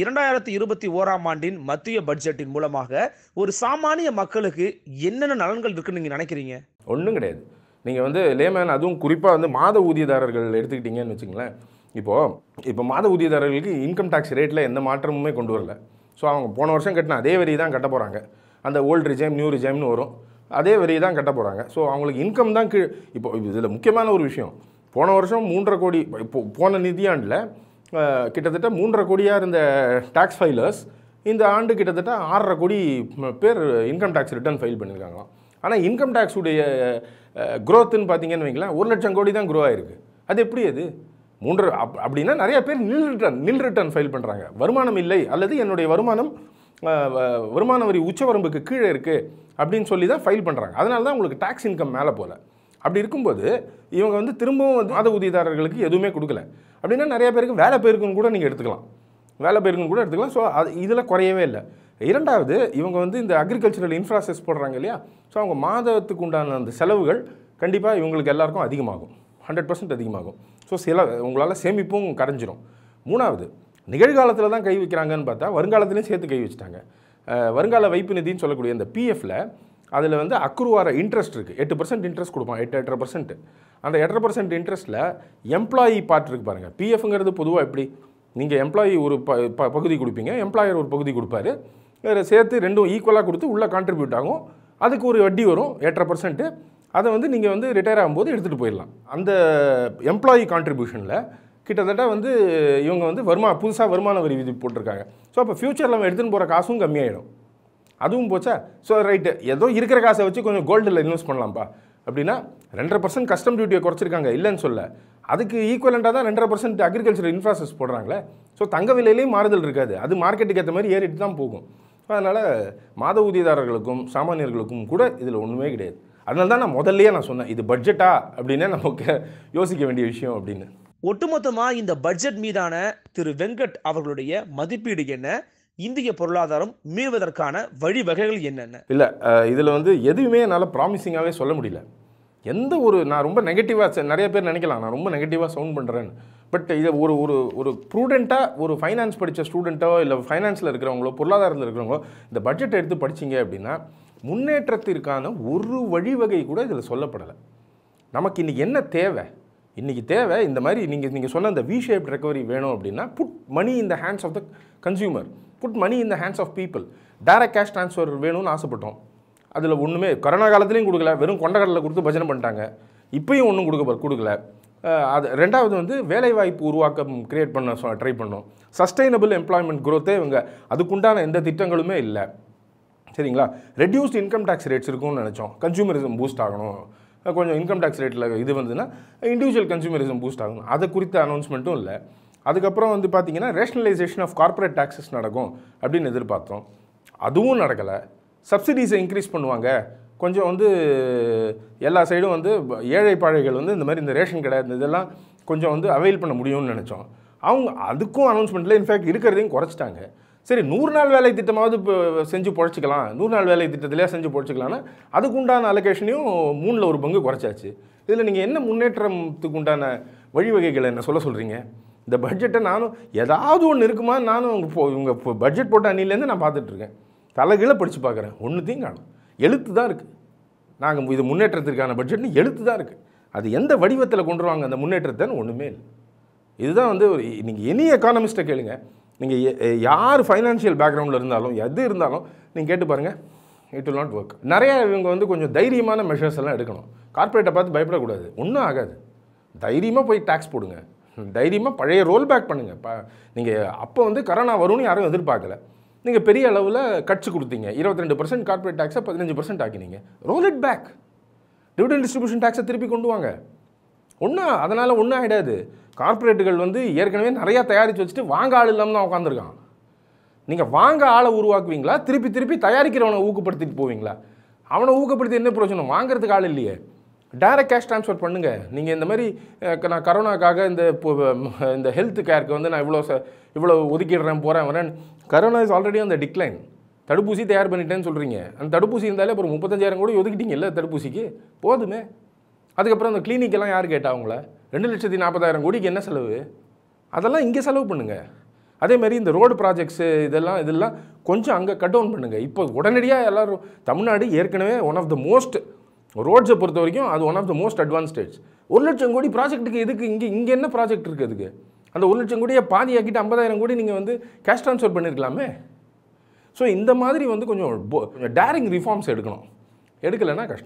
[SPEAKER 1] இரண்டாயிரத்தி இருபத்தி ஓராம் ஆண்டின் மத்திய பட்ஜெட்டின் மூலமாக ஒரு சாமானிய மக்களுக்கு என்னென்ன நலன்கள் இருக்குன்னு நீங்கள் நினைக்கிறீங்க ஒன்றும் கிடையாது நீங்கள் வந்து
[SPEAKER 2] லேமேன் அதுவும் குறிப்பாக வந்து மாத ஊதியதாரர்கள் எடுத்துக்கிட்டிங்கன்னு வச்சுங்களேன் இப்போது இப்போ மாத ஊதியதாரர்களுக்கு இன்கம் டேக்ஸ் ரேட்டில் எந்த மாற்றமுமே கொண்டு வரல ஸோ அவங்க போன வருஷம் கட்டின அதே வரி தான் கட்ட போகிறாங்க அந்த ஓல்டு ரிஜைம் நியூ ரிஜைம்னு வரும் அதே வரி தான் கட்ட போகிறாங்க ஸோ அவங்களுக்கு இன்கம் தான் கீழ் இப்போ இதில் முக்கியமான ஒரு விஷயம் போன வருஷம் மூன்றரை கோடி இப்போ போன நிதியாண்டில் கிட்டத்தட்ட மூன்றரை கோடியாக இருந்த டேக்ஸ் ஃபைலர்ஸ் இந்த ஆண்டு கிட்டத்தட்ட ஆறரை கோடி பேர் இன்கம் டேக்ஸ் ரிட்டர்ன் ஃபைல் பண்ணியிருக்காங்களாம் ஆனால் இன்கம் டேக்ஸுடைய க்ரோத்துன்னு பார்த்தீங்கன்னு வைங்களேன் ஒரு லட்சம் கோடி தான் க்ரோ ஆயிருக்கு அது எப்படி அது மூன்று அப் அப்படின்னா நிறைய பேர் நில் ரிட்டர்ன் நில் ரிட்டர்ன் ஃபைல் பண்ணுறாங்க வருமானம் இல்லை அல்லது என்னுடைய வருமானம் வருமான வரி உச்சவரம்புக்கு கீழே இருக்குது அப்படின்னு சொல்லி தான் ஃபைல் பண்ணுறாங்க அதனால தான் உங்களுக்கு டேக்ஸ் இன்கம் மேலே போகல அப்படி இருக்கும்போது இவங்க வந்து திரும்பவும் வந்து மாத ஊதியதாரர்களுக்கு எதுவுமே கொடுக்கல அப்படின்னா நிறைய பேருக்கு வேலை பேருக்குன்னு கூட நீங்கள் எடுத்துக்கலாம் வேலை பேருக்குன்னு கூட எடுத்துக்கலாம் ஸோ அது இதில் குறையவே இல்லை இரண்டாவது இவங்க வந்து இந்த அக்ரிகல்ச்சரல் இன்ஃப்ராஸ்ட்ரக்சர் போடுறாங்க இல்லையா ஸோ அவங்க மாதத்துக்கு உண்டான அந்த செலவுகள் கண்டிப்பாக இவங்களுக்கு எல்லாருக்கும் அதிகமாகும் ஹண்ட்ரட் பர்சன்ட் அதிகமாகும் ஸோ சில உங்களால் சேமிப்பும் கரைஞ்சிரும் மூணாவது நிகழ்காலத்தில் தான் கை வைக்கிறாங்கன்னு பார்த்தா வருங்காலத்துலேயும் சேர்த்து கை வச்சுட்டாங்க வருங்கால வைப்பு நிதின்னு சொல்லக்கூடிய இந்த பிஎஃப்பில் அதில் வந்து அக்ருவார இன்ட்ரெஸ்ட் இருக்குது எட்டு பர்சன்ட் இன்ட்ரெஸ்ட் கொடுப்பான் எட்டு எட்டரை பர்சன்ட் அந்த எட்டரை பர்சன்ட் இன்ட்ரெஸ்ட்டில் எம்ப்ளாயி பார்ட் இருக்கு பாருங்கள் பிஎஃப்ங்கிறது பொதுவாக எப்படி நீங்கள் எம்ப்ளாயி ஒரு ப பகுதி கொடுப்பீங்க எம்ப்ளாயர் ஒரு பகுதி கொடுப்பாரு வேறு சேர்த்து ரெண்டும் ஈக்குவலாக கொடுத்து உள்ளே கான்ட்ரிபியூட் ஆகும் அதுக்கு ஒரு வட்டி வரும் எட்டரை பர்சன்ட்டு அதை வந்து நீங்கள் வந்து ரிட்டையர் ஆகும்போது எடுத்துகிட்டு போயிடலாம் அந்த எம்ப்ளாயி கான்ட்ரிபியூஷனில் கிட்டத்தட்ட வந்து இவங்க வந்து வருமா புதுசாக வருமான வரி விதி போட்டிருக்காங்க ஸோ அப்போ ஃப்யூச்சரில் நம்ம எடுத்துன்னு போகிற காசும் கம்மியாயிடும் அதுவும் போச்சா ஸோ ரைட்டு ஏதோ இருக்கிற காசை வச்சு கொஞ்சம் கோல்டில் இன்வெஸ்ட் பண்ணலாம்ப்பா அப்படின்னா ரெண்டரை பர்சன்ட் கஸ்டம் டியூட்டியை குறைச்சிருக்காங்க இல்லைன்னு சொல்ல அதுக்கு ஈக்குவலண்டாக தான் ரெண்டரை பர்சன்ட் அக்ரிகல்ச்சர் இன்ஃப்ராஸ்ட்ரக்சர் போடுறாங்களே ஸோ தங்க விலையிலேயும் மாறுதல் இருக்காது அது மார்க்கெட்டுக்கு ஏற்ற மாதிரி ஏறிட்டு தான் போகும் அதனால் மாத ஊதியதாரர்களுக்கும் சாமானியர்களுக்கும் கூட இதில் ஒன்றுமே கிடையாது அதனால தான் நான் முதல்லையே நான் சொன்னேன் இது பட்ஜெட்டா அப்படின்னே நமக்கு யோசிக்க வேண்டிய விஷயம் அப்படின்னு
[SPEAKER 1] ஒட்டுமொத்தமாக இந்த பட்ஜெட் மீதான திரு வெங்கட் அவர்களுடைய மதிப்பீடு என்ன இந்திய பொருளாதாரம் மீறுவதற்கான வழிவகைகள் என்னென்ன
[SPEAKER 2] இல்லை இதில் வந்து எதுவுமே என்னால் ப்ராமிசிங்காகவே சொல்ல முடியல எந்த ஒரு நான் ரொம்ப நெகட்டிவாக நிறைய பேர் நினைக்கலாம் நான் ரொம்ப நெகட்டிவாக சவுண்ட் பண்ணுறேன்னு பட் இதை ஒரு ஒரு ஒரு ப்ரூடெண்ட்டாக ஒரு ஃபைனான்ஸ் படித்த ஸ்டூடெண்ட்டோ இல்லை ஃபைனான்ஸில் இருக்கிறவங்களோ பொருளாதாரத்தில் இருக்கிறவங்களோ இந்த பட்ஜெட்டை எடுத்து படிச்சிங்க அப்படின்னா முன்னேற்றத்திற்கான ஒரு வழிவகை கூட இதில் சொல்லப்படலை நமக்கு இன்றைக்கி என்ன தேவை இன்றைக்கி தேவை இந்த மாதிரி நீங்கள் நீங்கள் சொன்ன இந்த வி ஷேப் ரெக்கவரி வேணும் அப்படின்னா put money in the hands of the consumer put money in the hands of people direct cash transfer வேணும்னு ஆசைப்பட்டோம் அதில் ஒன்றுமே கொரோனா காலத்துலேயும் கொடுக்கல வெறும் கொண்டக்கடலில் கொடுத்து பஜனை பண்ணிட்டாங்க இப்பையும் ஒன்றும் கொடுக்க கொடுக்கல அது ரெண்டாவது வந்து வேலைவாய்ப்பு உருவாக்கம் க்ரியேட் பண்ண சொ ட்ரை பண்ணோம் சஸ்டைனபிள் எம்ப்ளாய்மெண்ட் குரோத்தே இவங்க அதுக்குண்டான எந்த திட்டங்களுமே இல்லை சரிங்களா ரெடியூஸ்ட் இன்கம் டேக்ஸ் ரேட்ஸ் இருக்கும்னு நினச்சோம் கன்சூமரிசம் பூஸ்ட் ஆகணும் கொஞ்சம் இன்கம் டேக்ஸ் ரேட்டில் இது வந்ததுன்னா இண்டிவிஜுவல் கன்சூமரிசம் பூஸ்ட் ஆகணும் அது குறித்த அனௌன்ஸ்மெண்ட்டும் இல்லை அதுக்கப்புறம் வந்து பார்த்திங்கன்னா ரேஷனலைசேஷன் ஆஃப் கார்ப்பரேட் டேக்ஸஸ் நடக்கும் அப்படின்னு எதிர்பார்த்தோம் அதுவும் நடக்கலை சப்சிடிஸை இன்க்ரீஸ் பண்ணுவாங்க கொஞ்சம் வந்து எல்லா சைடும் வந்து ஏழை பாழைகள் வந்து இந்த மாதிரி இந்த ரேஷன் கடை இந்த இதெல்லாம் கொஞ்சம் வந்து அவைல் பண்ண முடியும்னு நினச்சோம் அவங்க அதுக்கும் அனௌன்ஸ்மெண்ட்டில் இன்ஃபேக்ட் இருக்கிறதையும் குறைச்சிட்டாங்க சரி நூறு நாள் வேலை திட்டமாவது இப்போ செஞ்சு பொழைச்சிக்கலாம் நூறு நாள் வேலை திட்டத்திலே செஞ்சு பொழைச்சிக்கலான்னா அதுக்கு உண்டான அலோகேஷனையும் மூணில் ஒரு பங்கு குறைச்சாச்சு இதில் நீங்கள் என்ன முன்னேற்றத்துக்கு உண்டான வழிவகைகளை என்ன சொல்ல சொல்கிறீங்க இந்த பட்ஜெட்டை நானும் ஏதாவது ஒன்று இருக்குமா நானும் இவங்க இவங்க பட்ஜெட் போட்ட அணிலேருந்து நான் பார்த்துட்ருக்கேன் தலைகீழே படித்து பார்க்குறேன் ஒன்றுத்தையும் காணும் எழுத்து தான் இருக்குது நாங்கள் இது முன்னேற்றத்திற்கான பட்ஜெட்னு எழுத்து தான் இருக்குது அது எந்த வடிவத்தில் கொண்டு வருவாங்க அந்த முன்னேற்றத்தைன்னு ஒன்றுமே இல்லை இதுதான் வந்து ஒரு நீங்கள் எனி எக்கானமிஸ்ட்டை கேளுங்க நீங்கள் யார் ஃபைனான்ஷியல் பேக்ரவுண்டில் இருந்தாலும் எது இருந்தாலும் நீங்கள் கேட்டு பாருங்கள் இட் வில் நாட் ஒர்க் நிறையா இவங்க வந்து கொஞ்சம் தைரியமான மெஷர்ஸ் எல்லாம் எடுக்கணும் கார்ப்பரேட்டை பார்த்து பயப்படக்கூடாது ஒன்றும் ஆகாது தைரியமாக போய் டேக்ஸ் போடுங்க தைரியமாக பழைய ரோல் பேக் பண்ணுங்கள் இப்போ நீங்கள் அப்போ வந்து கரோனா வரும்னு யாரும் எதிர்பார்க்கல நீங்கள் பெரிய அளவில் கட்சி கொடுத்தீங்க இருபத்தி ரெண்டு பர்சன்ட் கார்பரேட் டேக்ஸை பதினஞ்சு பர்சன்ட் ஆக்கினீங்க roll it back dividend distribution டேக்ஸை திருப்பி கொண்டு வாங்க ஒன்றா அதனால் ஒன்றும் ஆகிடாது கார்ப்பரேட்டுகள் வந்து ஏற்கனவே நிறையா தயாரித்து வச்சுட்டு வாங்க ஆள் இல்லாமல் தான் உட்காந்துருக்கான் நீங்கள் வாங்க ஆளை உருவாக்குவீங்களா திருப்பி திருப்பி தயாரிக்கிறவனை ஊக்கப்படுத்திட்டு போவீங்களா அவனை ஊக்கப்படுத்தி என்ன பிரச்சனை வாங்குறதுக்கு ஆள் இல்லையே டேரக்ட் கேஷ் ட்ரான்ஸ்ஃபர் பண்ணுங்கள் நீங்கள் இந்த மாதிரி நான் கரோனாக்காக இந்த இந்த ஹெல்த் கேருக்கு வந்து நான் இவ்வளோ ச இவ்வளோ ஒதுக்கிடுறேன் போகிறேன் வரேன் கரோனா இஸ் ஆல்ரெடி அந்த டிக்ளைன் தடுப்பூசி தயார் பண்ணிட்டேன்னு சொல்கிறீங்க அந்த தடுப்பூசி இருந்தாலே அப்புறம் முப்பத்தஞ்சாயிரம் கூட ஒதுக்கிட்டீங்கல்ல தடுப்பூசிக்கு போதுமே அதுக்கப்புறம் அந்த கிளினிக்கெல்லாம் யார் கேட்டால் அவங்கள ரெண்டு லட்சத்தி நாற்பதாயிரம் கோடிக்கு என்ன செலவு அதெல்லாம் இங்கே செலவு பண்ணுங்கள் அதேமாதிரி இந்த ரோடு ப்ராஜெக்ட்ஸு இதெல்லாம் இதெல்லாம் கொஞ்சம் அங்கே கட் டவுன் பண்ணுங்கள் இப்போ உடனடியாக எல்லோரும் தமிழ்நாடு ஏற்கனவே ஒன் ஆஃப் த மோஸ்ட் ரோட்ஸை பொறுத்த வரைக்கும் அது one of the most advanced states ஒரு லட்சம் கோடி ப்ராஜெக்ட்டுக்கு எதுக்கு இங்கே இங்கே என்ன ப்ராஜெக்ட் இருக்குது அதுக்கு அந்த ஒரு லட்சம் கோடியை பாதியாக்கிட்டு ஐம்பதாயிரம் கோடி நீங்கள் வந்து கேஷ் ட்ரான்ஸ்ஃபர் பண்ணியிருக்கலாமே ஸோ இந்த மாதிரி வந்து கொஞ்சம் டேரிங் ரிஃபார்ம்ஸ் எடுக்கணும் எடுக்கலைன்னா கஷ்டம்